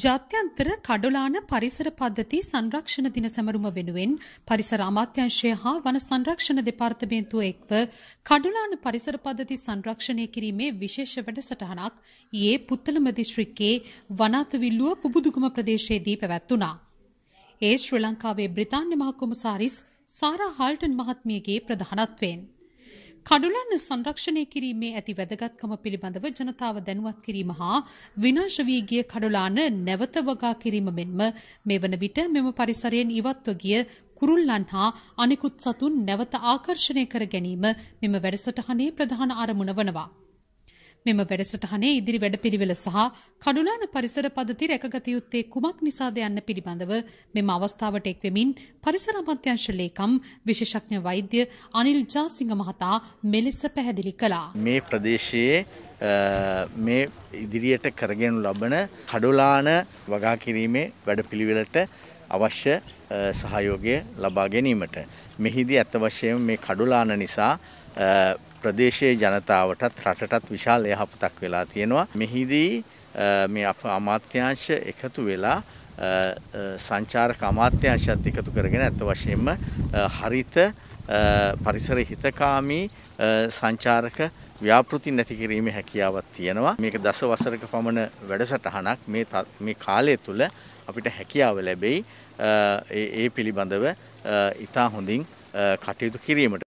ජාත්‍යන්තර කඩොලාන පරිසර පද්ධති සංරක්ෂණ දින සැමරුම වෙනුවෙන් පරිසර අමාත්‍යංශය හා වන සංරක්ෂණ දෙපාර්තමේන්තුව එක්ව කඩොලාන පරිසර පද්ධති සංරක්ෂණය කිරීමේ විශේෂ වැඩසටහනක් ඊයේ පුත්තලම දිස්ත්‍රික්කයේ වනාතවිල්ලුව පුබුදුගම ප්‍රදේශයේදී පැවැත්වුණා. ඒ ශ්‍රී ලංකාවේ බ්‍රිතාන්‍ය මහකොමසාරිස් සාරා හාල්ටන් මහත්මියගේ ප්‍රධානත්වයෙන් කඩුලන්න සංරක්ෂණය කිරීමේ ඇති වැදගත්කම පිළිබඳව ජනතාව දැනුවත් කිරීම හා විනාශ වී ගිය කඩුලාන නැවත වගා කිරීම මෙන්ම මේ වන විට මෙම පරිසරයෙන් ඉවත්ව ගිය කුරුල්ලන් හා අනෙකුත් සතුන් නැවත ආකර්ෂණය කර ගැනීම මෙම වැඩසටහනේ ප්‍රධාන අරමුණ වනවා. මෙම වැඩසටහනේ ඉදිරි වැඩ පිළිවෙල සහ කඩුලාන පරිසර පදති රැකගතයුත්තේ කුමක් නිසාද යන්න පිළිබඳව මෙම අවස්ථාවට එක්වෙමින් පරිසර අමත්‍යංශ ලේකම් විශේෂඥ වෛද්‍ය අනිල් ජාසිංහ මහතා මෙලෙස පැහැදිලි කළා. මේ ප්‍රදේශයේ මේ ඉදිරියට කරගෙනු ලබන කඩුලාන වගා කිරීමේ වැඩපිළිවෙලට අවශ්‍ය සහයෝගය ලබා ගැනීමට. මෙහිදී අත්වශයෙන් මේ කඩුලාන නිසා ප්‍රදේශයේ ජනතාවටත් රටටත් විශාල යහපතක් වෙලා තියෙනවා. මෙහිදී මේ අප අමාත්‍යංශ එකතු වෙලා සංචාරක අමාත්‍යංශයත් එකතු කරගෙන ඇත්ත වශයෙන්ම හරිත පරිසර හිතකාමී සංචාරක ව්‍යාපෘති නැති කිරීමේ හැකියාවක් තියෙනවා. මේක දස වසරක පමණ වැඩසටහනක් මේ මේ කාලය තුල අපිට හැකියාව ලැබෙයි. ඒ පිළිබඳව ඊටා හොඳින් කටයුතු කිරීමට